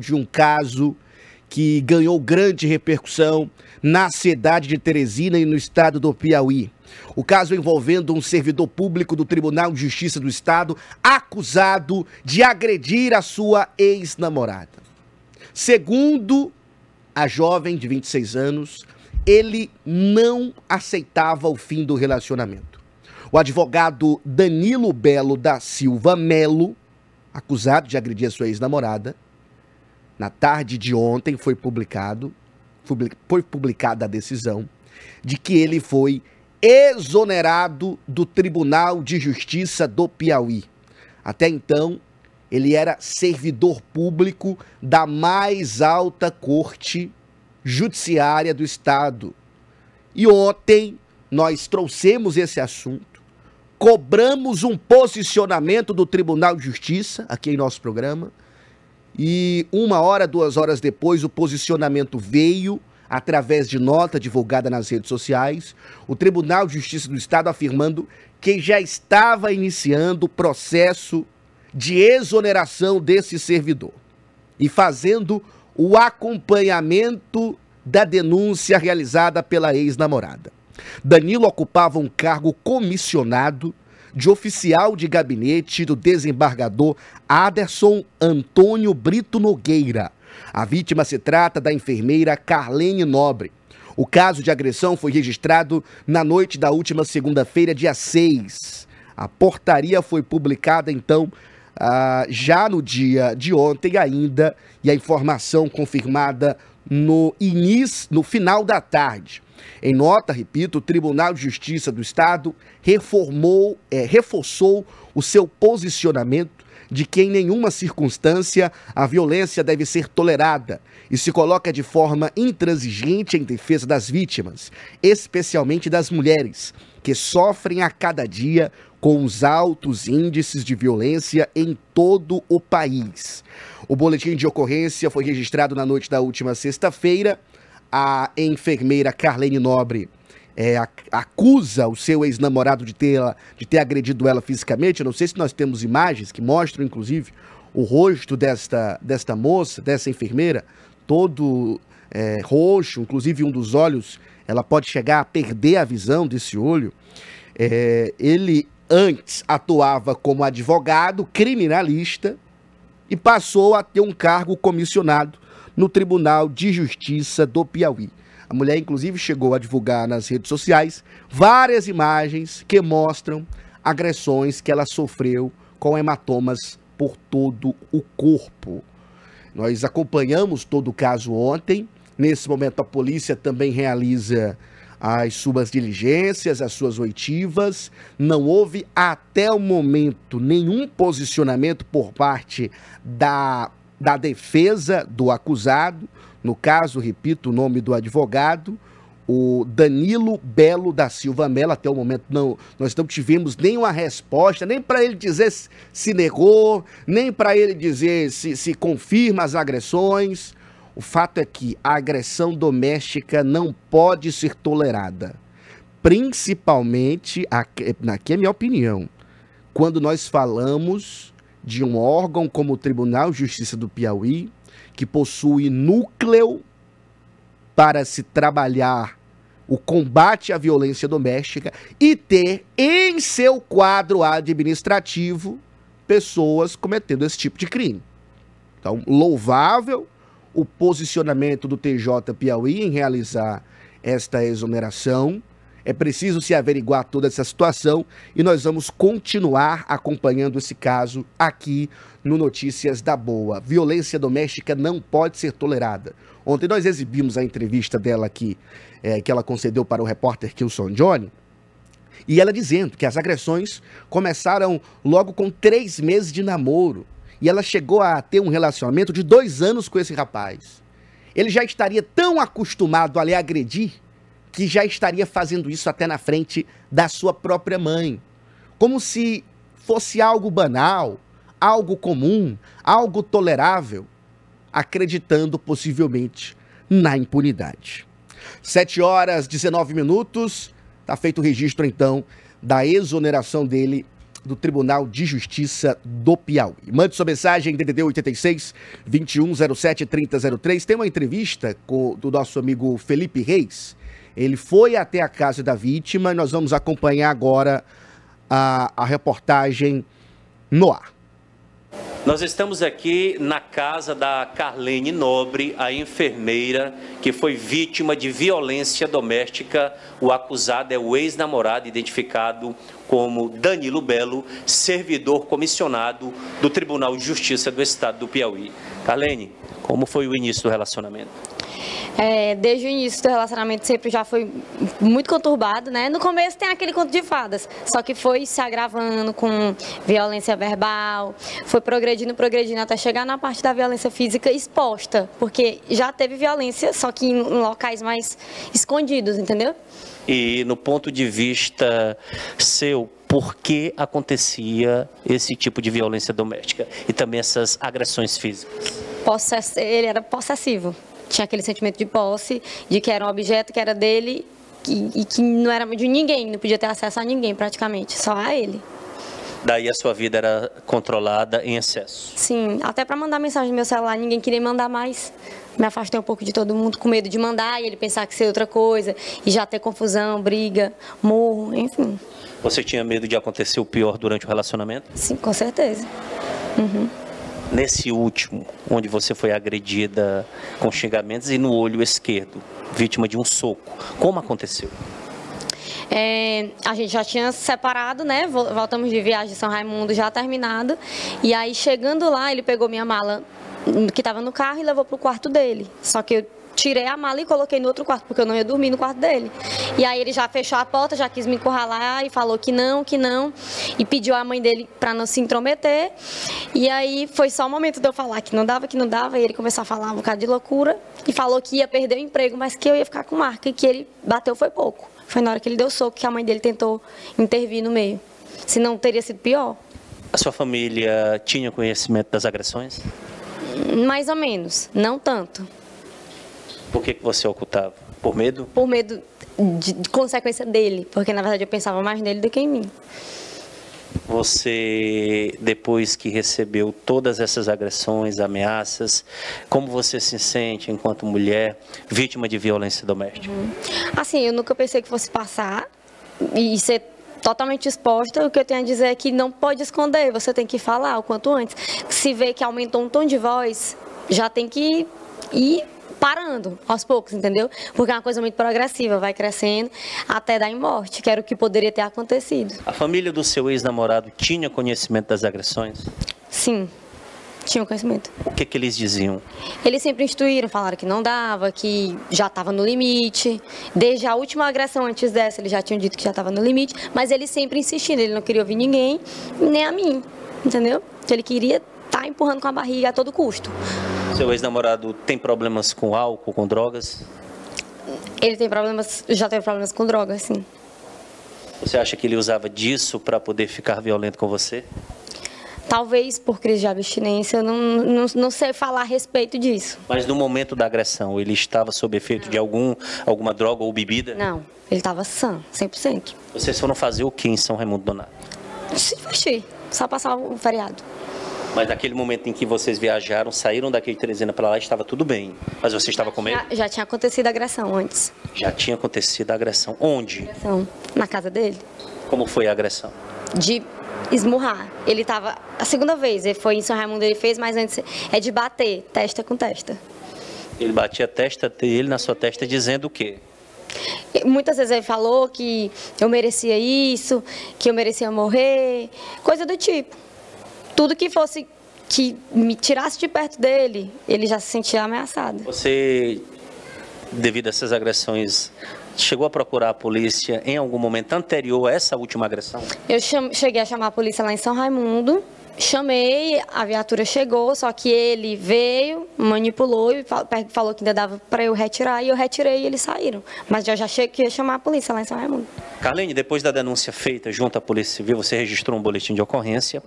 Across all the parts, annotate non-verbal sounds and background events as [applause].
de um caso que ganhou grande repercussão na cidade de Teresina e no estado do Piauí. O caso envolvendo um servidor público do Tribunal de Justiça do Estado acusado de agredir a sua ex-namorada. Segundo a jovem de 26 anos, ele não aceitava o fim do relacionamento. O advogado Danilo Belo da Silva Melo, acusado de agredir a sua ex-namorada, na tarde de ontem foi publicado, foi publicada a decisão de que ele foi exonerado do Tribunal de Justiça do Piauí. Até então, ele era servidor público da mais alta corte judiciária do estado. E ontem nós trouxemos esse assunto, cobramos um posicionamento do Tribunal de Justiça aqui em nosso programa e uma hora, duas horas depois, o posicionamento veio através de nota divulgada nas redes sociais, o Tribunal de Justiça do Estado afirmando que já estava iniciando o processo de exoneração desse servidor e fazendo o acompanhamento da denúncia realizada pela ex-namorada. Danilo ocupava um cargo comissionado de oficial de gabinete do desembargador Aderson Antônio Brito Nogueira. A vítima se trata da enfermeira Carlene Nobre. O caso de agressão foi registrado na noite da última segunda-feira, dia 6. A portaria foi publicada, então, ah, já no dia de ontem ainda, e a informação confirmada no início, no final da tarde. Em nota, repito, o Tribunal de Justiça do Estado reformou, é, reforçou o seu posicionamento de que em nenhuma circunstância a violência deve ser tolerada e se coloca de forma intransigente em defesa das vítimas, especialmente das mulheres, que sofrem a cada dia com os altos índices de violência em todo o país. O boletim de ocorrência foi registrado na noite da última sexta-feira a enfermeira Carlene Nobre é, acusa o seu ex-namorado de, de ter agredido ela fisicamente. Eu não sei se nós temos imagens que mostram, inclusive, o rosto desta, desta moça, dessa enfermeira, todo é, roxo, inclusive um dos olhos, ela pode chegar a perder a visão desse olho. É, ele antes atuava como advogado criminalista e passou a ter um cargo comissionado no Tribunal de Justiça do Piauí. A mulher, inclusive, chegou a divulgar nas redes sociais várias imagens que mostram agressões que ela sofreu com hematomas por todo o corpo. Nós acompanhamos todo o caso ontem. Nesse momento, a polícia também realiza as suas diligências, as suas oitivas. Não houve até o momento nenhum posicionamento por parte da da defesa do acusado, no caso, repito o nome do advogado, o Danilo Belo da Silva Mello, até o momento não, nós não tivemos nenhuma resposta, nem para ele dizer se negou, nem para ele dizer se, se confirma as agressões. O fato é que a agressão doméstica não pode ser tolerada, principalmente, aqui é minha opinião, quando nós falamos de um órgão como o Tribunal de Justiça do Piauí, que possui núcleo para se trabalhar o combate à violência doméstica e ter em seu quadro administrativo pessoas cometendo esse tipo de crime. Então, louvável o posicionamento do TJ Piauí em realizar esta exoneração, é preciso se averiguar toda essa situação e nós vamos continuar acompanhando esse caso aqui no Notícias da Boa. Violência doméstica não pode ser tolerada. Ontem nós exibimos a entrevista dela aqui, é, que ela concedeu para o repórter Kilson Johnny. E ela dizendo que as agressões começaram logo com três meses de namoro. E ela chegou a ter um relacionamento de dois anos com esse rapaz. Ele já estaria tão acostumado a lhe agredir que já estaria fazendo isso até na frente da sua própria mãe. Como se fosse algo banal, algo comum, algo tolerável, acreditando possivelmente na impunidade. 7 horas 19 minutos, está feito o registro então da exoneração dele do Tribunal de Justiça do Piauí. Mande sua mensagem, DDD 86 2107 3003. Tem uma entrevista com, do nosso amigo Felipe Reis, ele foi até a casa da vítima e nós vamos acompanhar agora a, a reportagem no ar. Nós estamos aqui na casa da Carlene Nobre, a enfermeira que foi vítima de violência doméstica. O acusado é o ex-namorado, identificado como Danilo Belo, servidor comissionado do Tribunal de Justiça do Estado do Piauí. Carlene, como foi o início do relacionamento? É, desde o início do relacionamento sempre já foi muito conturbado, né? No começo tem aquele conto de fadas, só que foi se agravando com violência verbal, foi progredindo, progredindo até chegar na parte da violência física exposta, porque já teve violência, só que em locais mais escondidos, entendeu? E no ponto de vista seu, por que acontecia esse tipo de violência doméstica e também essas agressões físicas? Possess... Ele era possessivo tinha aquele sentimento de posse, de que era um objeto que era dele e, e que não era de ninguém, não podia ter acesso a ninguém praticamente, só a ele. Daí a sua vida era controlada em excesso. Sim, até para mandar mensagem no meu celular, ninguém queria mandar mais. Me afastei um pouco de todo mundo com medo de mandar e ele pensar que seria outra coisa e já ter confusão, briga, morro, enfim. Você tinha medo de acontecer o pior durante o relacionamento? Sim, com certeza. Uhum nesse último, onde você foi agredida com xingamentos e no olho esquerdo, vítima de um soco. Como aconteceu? É, a gente já tinha separado, né? Voltamos de viagem de São Raimundo já terminada. E aí, chegando lá, ele pegou minha mala hum, que estava no carro e levou para o quarto dele. Só que eu tirei a mala e coloquei no outro quarto, porque eu não ia dormir no quarto dele. E aí ele já fechou a porta, já quis me encurralar e falou que não, que não. E pediu à mãe dele para não se intrometer. E aí foi só o momento de eu falar que não dava, que não dava. E ele começou a falar um bocado de loucura. E falou que ia perder o emprego, mas que eu ia ficar com marca. E que ele bateu foi pouco. Foi na hora que ele deu soco que a mãe dele tentou intervir no meio. Senão teria sido pior. A sua família tinha conhecimento das agressões? Mais ou menos, não tanto. Por que, que você ocultava? Por medo? Por medo de, de consequência dele, porque na verdade eu pensava mais nele do que em mim. Você, depois que recebeu todas essas agressões, ameaças, como você se sente enquanto mulher vítima de violência doméstica? Uhum. Assim, eu nunca pensei que fosse passar e ser totalmente exposta. O que eu tenho a dizer é que não pode esconder, você tem que falar o quanto antes. Se vê que aumentou um tom de voz, já tem que ir parando aos poucos, entendeu? Porque é uma coisa muito progressiva, vai crescendo até dar em morte, que era o que poderia ter acontecido. A família do seu ex-namorado tinha conhecimento das agressões? Sim. Tinham conhecimento. O que, que eles diziam? Eles sempre instruíram, falaram que não dava, que já estava no limite. Desde a última agressão antes dessa, eles já tinham dito que já estava no limite, mas ele sempre insistindo, ele não queria ouvir ninguém, nem a mim, entendeu? ele queria estar tá empurrando com a barriga a todo custo. Seu ex-namorado tem problemas com álcool, com drogas? Ele tem problemas, já teve problemas com drogas, sim. Você acha que ele usava disso para poder ficar violento com você? Talvez por crise de abstinência, eu não, não, não, sei falar a respeito disso. Mas no momento da agressão, ele estava sob efeito não. de algum, alguma droga ou bebida? Não, ele estava sã, 100%. Vocês foram fazer o que em São Raimundo Donato? Se vestir, só passar o feriado. Mas naquele momento em que vocês viajaram, saíram daqui de Teresina para lá, estava tudo bem. Mas você estava com medo? Já, já, tinha acontecido a agressão antes. Já tinha acontecido a agressão. Onde? Agressão. Na casa dele. Como foi a agressão? De esmurrar. Ele estava a segunda vez, ele foi em São Raimundo ele fez, mas antes é de bater testa com testa. Ele batia a testa dele na sua testa dizendo o quê? Muitas vezes ele falou que eu merecia isso, que eu merecia morrer, coisa do tipo tudo que fosse que me tirasse de perto dele, ele já se sentia ameaçado. Você, devido a essas agressões, chegou a procurar a polícia em algum momento anterior a essa última agressão? Eu cheguei a chamar a polícia lá em São Raimundo chamei, a viatura chegou, só que ele veio, manipulou e falou que ainda dava para eu retirar, e eu retirei e eles saíram. Mas já achei que ia chamar a polícia lá em São Raimundo. Carlene, depois da denúncia feita junto à Polícia Civil, você registrou um boletim de ocorrência,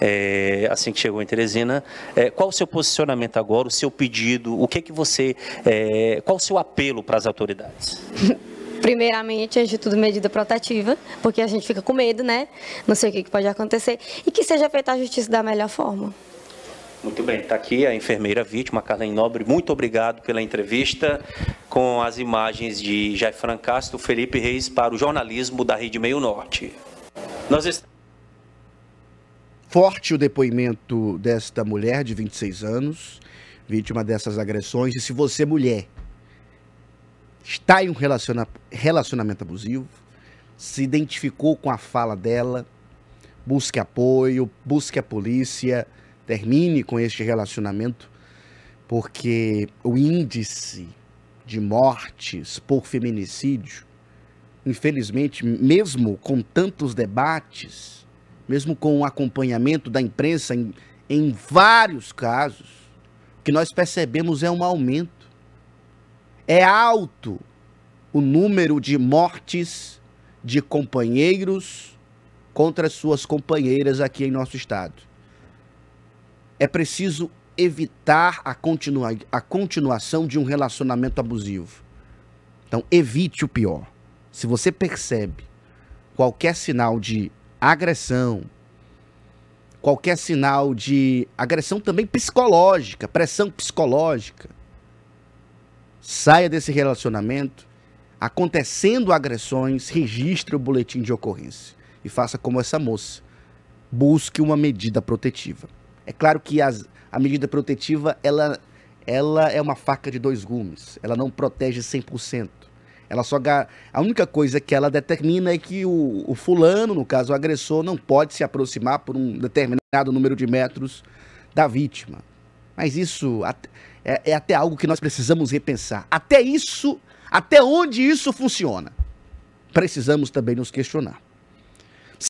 é, assim que chegou em Teresina. É, qual o seu posicionamento agora, o seu pedido, o que é que você, é, qual o seu apelo para as autoridades? [laughs] Primeiramente, antes de tudo, medida protetiva, porque a gente fica com medo, né? Não sei o que pode acontecer. E que seja feita a justiça da melhor forma. Muito bem, está aqui a enfermeira vítima, Carlene Nobre. Muito obrigado pela entrevista com as imagens de Jaifran Castro, Felipe Reis para o jornalismo da Rede Meio Norte. Nós est... Forte o depoimento desta mulher de 26 anos, vítima dessas agressões. E se você, mulher, está em um relaciona relacionamento abusivo, se identificou com a fala dela, busque apoio, busque a polícia, termine com este relacionamento, porque o índice de mortes por feminicídio, infelizmente, mesmo com tantos debates, mesmo com o acompanhamento da imprensa em, em vários casos, o que nós percebemos é um aumento. É alto o número de mortes de companheiros contra suas companheiras aqui em nosso estado. É preciso evitar a, continua a continuação de um relacionamento abusivo. Então, evite o pior. Se você percebe qualquer sinal de agressão, qualquer sinal de agressão também psicológica, pressão psicológica, saia desse relacionamento. Acontecendo agressões, registre o boletim de ocorrência e faça como essa moça. Busque uma medida protetiva. É claro que as, a medida protetiva ela, ela é uma faca de dois gumes, ela não protege 100%. Ela só a única coisa que ela determina é que o, o fulano, no caso o agressor, não pode se aproximar por um determinado número de metros da vítima. Mas isso é, é até algo que nós precisamos repensar. Até isso, até onde isso funciona, precisamos também nos questionar.